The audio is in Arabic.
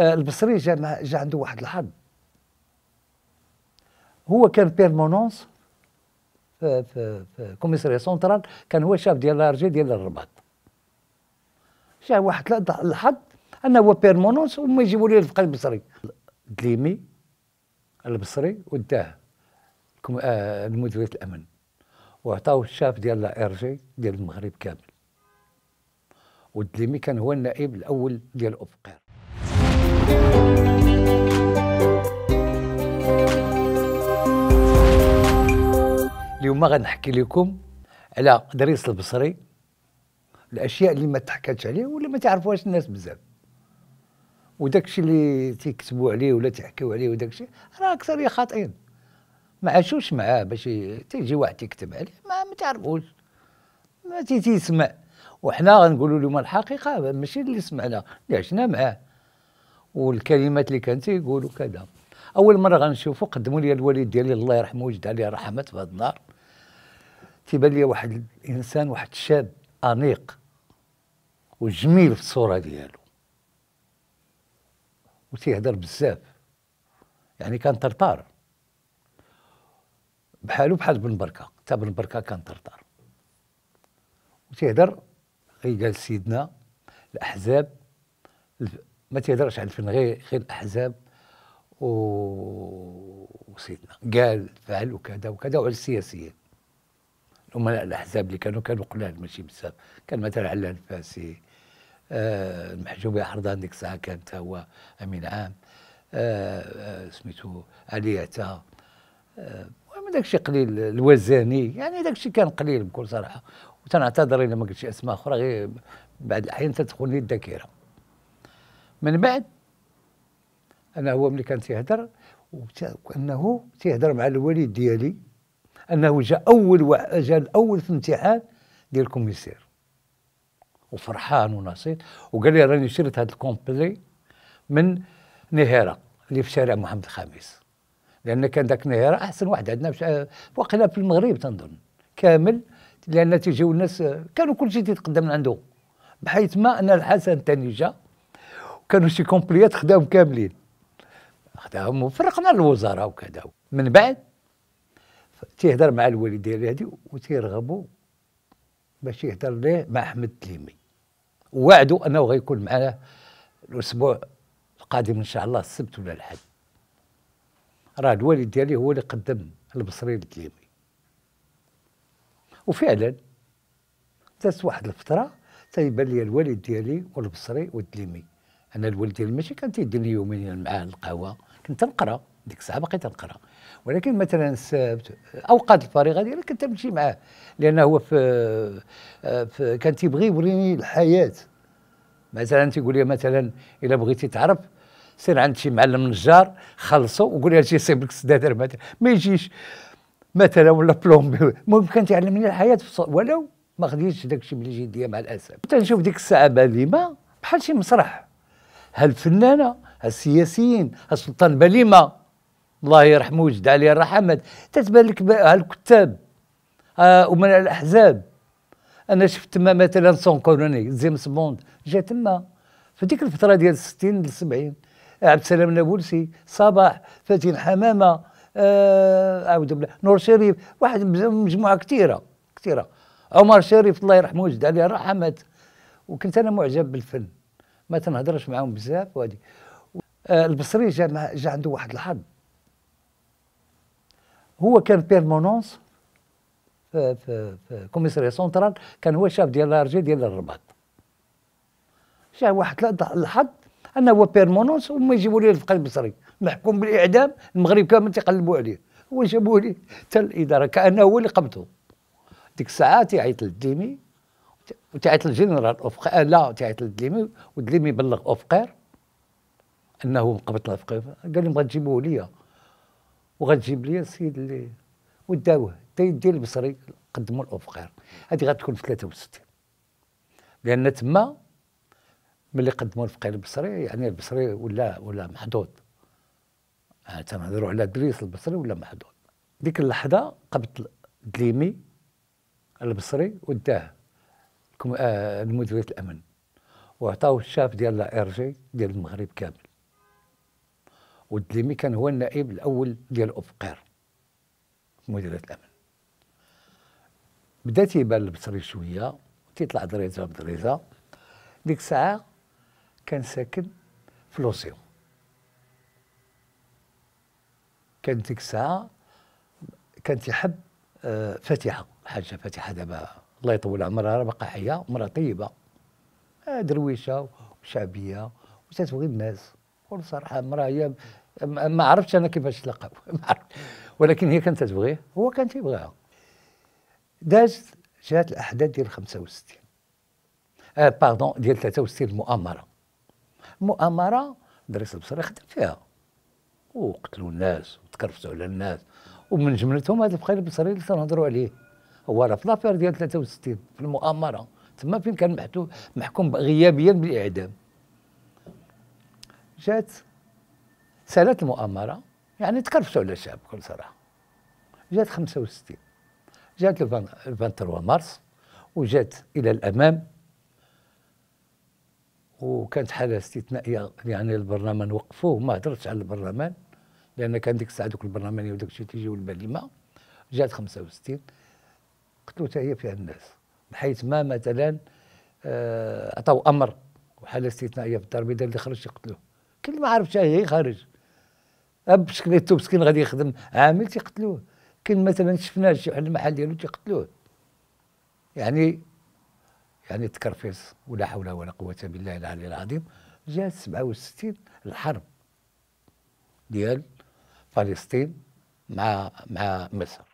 آه، البصري جا جا عنده واحد الحظ هو كان بيرمونونس في في في كوميساريه سونترال كان هو شاف ديال لارجي ديال الرباط جا واحد الحظ انه هو بيرمونونس وما يجيبوا ليه الفقيه البصري دليمي البصري وداه لمديريه الامن وعطاو الشاف ديال لا ار جي ديال المغرب كامل والدليمي كان هو النائب الاول ديال اوبقير اليوم غنحكي لكم على دريس البصري الاشياء اللي ما تحكاتش عليه ولا ما تعرفوهاش الناس بزاف وداك الشيء اللي تيكتبوا عليه ولا تحكيو عليه وداك الشيء راه اكثر خاطئين ما عاشوش معاه باش تيجي واحد يكتب عليه ما ما تعرفوش ما تيسمع وحنا غنقولوا لهم الحقيقه ماشي اللي سمعنا اللي عشنا معاه والكلمات اللي كان تيقولوا كذا اول مره غنشوفو قدموا لي الوالد ديالي الله يرحمه وجد عليه رحمه في هذا النهار تيبان لي واحد الانسان واحد الشاب انيق وجميل في الصوره ديالو وتيهضر بزاف يعني كان طرطار بحالو بحال بن بركه حتى بن بركه كان طرطار وتيهضر قال سيدنا الاحزاب ما تيهضرش على الفن غير غير الاحزاب و... وسيدنا قال فعل وكذا وكذا وعلى السياسيين الامناء الاحزاب اللي كانوا كانوا قلال ماشي بزاف كان مثلا على الفاسي آه المحجوبي حرضان ديك الساعه كان حتى هو امين عام آه آه سميتو علي عتا آه داكشي الشيء قليل الوزاني يعني داكشي الشيء كان قليل بكل صراحه وتنعتذر الا ما قلتش اسماء اخرى غير بعد الاحيان تدخلني الذاكره من بعد انا هو ملي كان تيهضر وانه تيهضر مع الوالد ديالي انه جا اول و... جا اول في امتحان ديال الكوميسير وفرحان ونشيط وقال لي راني شريت هذا الكومبلي من نهيره اللي في شارع محمد الخامس لان كان ذاك نهيره احسن واحد عندنا في في المغرب تنظن كامل لان تيجيو الناس كانوا كل شيء تيتقدم عنده بحيث ما ان الحسن الثاني جا كانوا شي كومبليات خداهم كاملين خداهم وفرقنا الوزاره وكذا من بعد تيهضر مع الوالد ديالي هادي وتيرغبوا باش يهضر ليه مع احمد تليمي ووعدوا انه غيكون معاه الاسبوع القادم ان شاء الله السبت ولا الاحد راه الوالد ديالي هو اللي قدم البصري لتليمي وفعلا دازت واحد الفتره تيبان لي الوالد ديالي والبصري والتليمي انا الولد ديالي ماشي كان تيديني يومين مع القهوه كنت نقرا ديك الساعه باقي تنقرا ولكن مثلا السبت اوقات الفارغه ديالي كنت نمشي معاه لانه هو في, في كان تيبغي يوريني الحياه مثلا تيقول لي مثلا الا بغيتي تعرف سير عند شي معلم نجار خلصو وقول لي اجي سيب لك السدادر مثلا ما يجيش مثلا ولا بلومبي المهم كان تعلمني الحياه ولو ما خديتش داك الشيء بالجديه مع الاسف تنشوف ديك الساعه باليمه بحال شي مسرح هالفنانه هالسياسيين هالسلطان بليمه الله يرحمه ويجد عليه الرحمات تتبان لك هالكتاب آه ومن الاحزاب انا شفت تما مثلا سون كوروني زيمس بوند جا تما في ديك الفتره ديال 60 للسبعين 70 عبد السلام النابلسي صباح فاتن حمامه آه اعوذ بالله نور شريف واحد مجموعه كثيره كثيره عمر شريف الله يرحمه ويجد عليه الرحمات وكنت انا معجب بالفن ما تنهضرش معاهم بزاف وهذه آه، البصري جا جا عنده واحد الحظ هو كان بيرمونونس في في في كوميساريه سونترال كان هو شاف ديال لارجي ديال الرباط جا واحد الحظ انه هو بيرمونونس وما يجيبوا ليه الفقيه البصري محكوم بالاعدام المغرب كامل تيقلبوا عليه هو جابوا ليه حتى الاداره كانه هو اللي قبضه ديك الساعه تيعيط للديمي تاعت الجنرال أفقار آه، لا تاعت الدليمي والدليمي بلغ أفقار أنه قبط الأفقار قال لهم غتجيبوه ليا وغتجيب ليا السيد اللي وداوه حتى يدي البصري قدموا الأفقار هذه غتكون في 63 لأن تما ملي قدموا الفقير البصري يعني البصري ولا ولا محدود آه، تنهضروا على دريس البصري ولا محدود ديك اللحظه قبض دليمي البصري وداه آه، مديريه الامن وعطاو الشاف ديال ار جي ديال المغرب كامل ودليمي كان هو النائب الاول ديال افقير مديريه الامن بدا تيبان البصري شويه تيطلع دريزه بدريزه ديك الساعه كان ساكن في لوسيون كان ديك الساعه كان تيحب آه، فاتحه الحاجه فاتحه دابا الله يطول عمرها بقى حيه ومراه طيبه درويشه وشعبيه وتتبغي الناس صراحة مراه هي ما عرفتش انا كيفاش تلقاو ولكن هي كانت تبغيه هو كان تيبغيها دازت جات الاحداث ديال 65 آه باردون ديال 63 المؤامره المؤامره دريس البصري خدم فيها وقتلوا الناس وتكرفتوا على الناس ومن جملتهم هذا الفقير البصري اللي تنهضروا عليه هو راه في لافير ديال 63 في المؤامره تما فين كان محكوم غيابيا بالاعدام جات سالت المؤامره يعني تكرفسوا على الشعب بكل صراحه جات 65 جات 23 مارس وجات الى الامام وكانت حاله استثنائيه يعني البرلمان وقفوه ما هضرتش على البرلمان لان كان ديك الساعه دوك البرلمان وداك الشيء تيجيو للبليمه جات 65 قتلوا تاهي هي فيها الناس بحيث ما مثلا عطاو آه، امر وحاله استثنائيه في الدار البيضاء اللي خرج يقتلوه كل ما عرفت هي خارج اب سكنيتو مسكين غادي يخدم عامل تيقتلوه كل مثلا شفناه شي واحد المحل ديالو تيقتلوه يعني يعني التكرفيس ولا حول ولا قوه بالله العلي العظيم جات 67 الحرب ديال فلسطين مع مع مصر